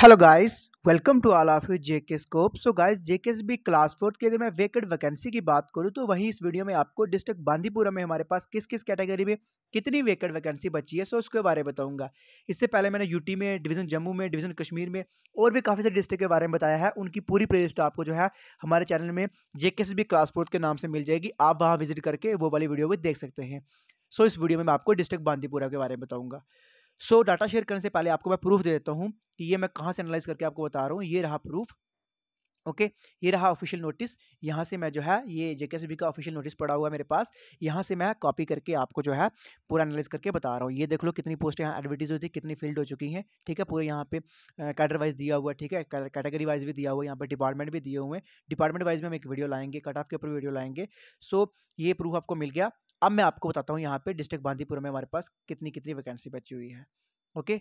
hello guys welcome to all of you JK scope so guys JK B class fourth की अगर मैं vacate vacancy की बात करूं तो वहीं इस वीडियो में आपको डिस्ट्रिक्ट बांदीपुरा में हमारे पास किस किस कैटेगरी में कितनी वेकेट वैकेंसी बची है सो उसके बारे में बताऊंगा इससे पहले मैंने यूटी में डिवीजन जम्मू में डिवीजन कश्मीर में और भी काफ़ी सारे डिस्ट्रिक्ट के बारे में बताया है उनकी पूरी प्ले आपको जो है हमारे चैनल में जेके बी क्लास फोर्थ के नाम से मिल जाएगी आप वहाँ विजिट करके वो वाली वीडियो भी देख सकते हैं सो इस वीडियो में मैं आपको डिस्ट्रिक्ट बांदीपुरा के बारे में बताऊँगा सो so, डाटा शेयर करने से पहले आपको मैं प्रूफ दे देता हूँ कि ये मैं कहाँ से एनालाइज करके आपको बता रहा हूँ ये रहा प्रूफ ओके okay, ये रहा ऑफिशियल नोटिस यहाँ से मैं जो है ये जेके का ऑफिशियल नोटिस पड़ा हुआ है मेरे पास यहाँ से मैं कॉपी करके आपको जो है पूरा एनालाइज करके बता रहा हूँ ये देख लो कितनी पोस्ट यहाँ एडवर्टीज हुई थी कितनी फील्ड हो चुकी हैं ठीक है पूरे यहाँ पे कैडर वाइज दिया हुआ ठीक है कैटेगरी वाइज भी दिया हुआ है यहाँ पर डिपार्टमेंट भी दिए हुए हैं डिपार्टमेंट वाइज में हम एक वीडियो लाएंगे कट ऑफ के ऊपर वीडियो लाएंगे सो ये प्रूफ आपको मिल गया अब मैं आपको बताता हूँ यहाँ पे डिस्ट्रिक्ट बांदीपुर में हमारे पास कितनी कितनी वैकेंसी बची हुई है ओके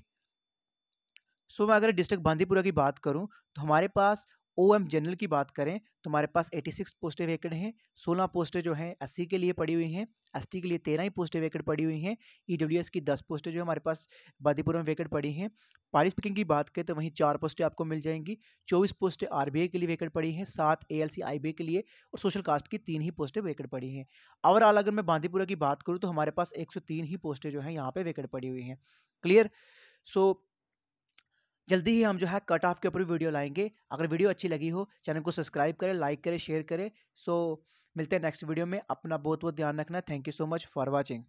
सो मैं अगर डिस्ट्रिक्ट बांदीपुरा की बात करूँ तो हमारे पास ओ एम जनरल की बात करें तो हमारे पास 86 पोस्टें वैकेंट हैं 16 पोस्टें जो हैं एस के लिए पड़ी हुई हैं एस के लिए तेरह ही पोस्टें वैकेंट पड़ी हुई हैं ई e की दस पोस्टें जो हमारे पास बादीपुर में वैकेंट पड़ी हैं पारिस पिकिंग की बात करें तो वहीं चार पोस्टें आपको मिल जाएंगी चौबीस पोस्टें आर के लिए वैकेंट पड़ी हैं सात ए एल के लिए और सोशल कास्ट की तीन ही पोस्टें वैकेंट पड़ी हैं ओवरऑल अगर मैं बांदीपुरा की बात करूँ तो हमारे पास एक ही पोस्टें जो हैं यहाँ पर वैकेंट पड़ी हुई हैं क्लियर सो so, जल्दी ही हम जो है कट ऑफ के ऊपर भी वीडियो लाएंगे अगर वीडियो अच्छी लगी हो चैनल को सब्सक्राइब करें लाइक करें शेयर करें सो मिलते हैं नेक्स्ट वीडियो में अपना बहुत बहुत ध्यान रखना thank you so much for watching